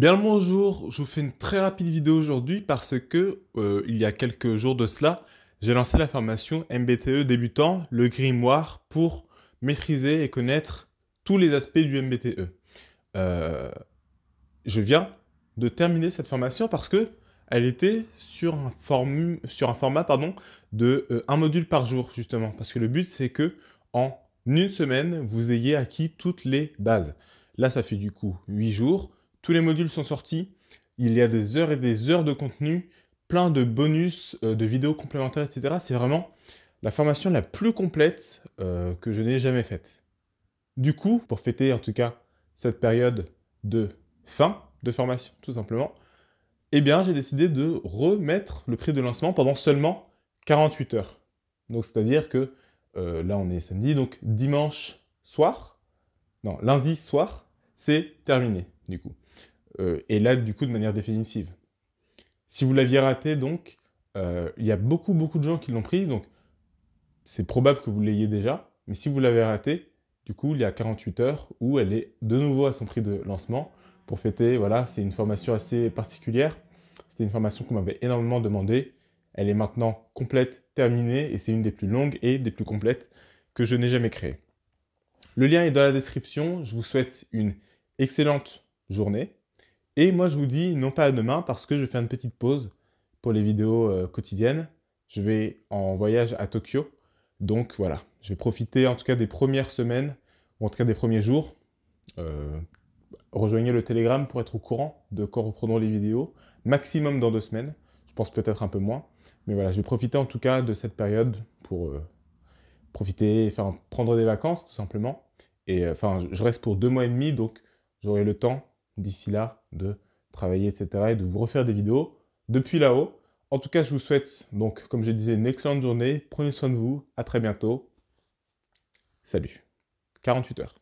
Bien le bonjour, je vous fais une très rapide vidéo aujourd'hui parce que euh, il y a quelques jours de cela, j'ai lancé la formation MBTE débutant, le grimoire, pour maîtriser et connaître tous les aspects du MBTE. Euh, je viens de terminer cette formation parce que elle était sur un, sur un format pardon, de euh, un module par jour justement parce que le but c'est que en une semaine vous ayez acquis toutes les bases. Là ça fait du coup 8 jours tous les modules sont sortis. Il y a des heures et des heures de contenu, plein de bonus, euh, de vidéos complémentaires, etc. C'est vraiment la formation la plus complète euh, que je n'ai jamais faite. Du coup, pour fêter en tout cas cette période de fin de formation, tout simplement, eh bien, j'ai décidé de remettre le prix de lancement pendant seulement 48 heures. Donc, c'est-à-dire que euh, là, on est samedi, donc dimanche soir, non, lundi soir, c'est terminé, du coup. Euh, et là, du coup, de manière définitive. Si vous l'aviez raté, donc, euh, il y a beaucoup, beaucoup de gens qui l'ont pris, donc c'est probable que vous l'ayez déjà, mais si vous l'avez raté, du coup, il y a 48 heures où elle est de nouveau à son prix de lancement pour fêter. Voilà, c'est une formation assez particulière. C'était une formation qu'on m'avait énormément demandé. Elle est maintenant complète, terminée, et c'est une des plus longues et des plus complètes que je n'ai jamais créées. Le lien est dans la description. Je vous souhaite une excellente journée et moi, je vous dis non pas à demain parce que je fais une petite pause pour les vidéos euh, quotidiennes. Je vais en voyage à Tokyo. Donc voilà, je vais profiter en tout cas des premières semaines, ou en tout cas des premiers jours. Euh, rejoignez le Telegram pour être au courant de quand reprenons les vidéos. Maximum dans deux semaines. Je pense peut-être un peu moins. Mais voilà, je vais profiter en tout cas de cette période pour euh, profiter, enfin prendre des vacances tout simplement. Et enfin, je reste pour deux mois et demi, donc j'aurai le temps d'ici là de travailler, etc. et de vous refaire des vidéos depuis là-haut. En tout cas, je vous souhaite donc, comme je disais, une excellente journée. Prenez soin de vous. À très bientôt. Salut. 48 heures.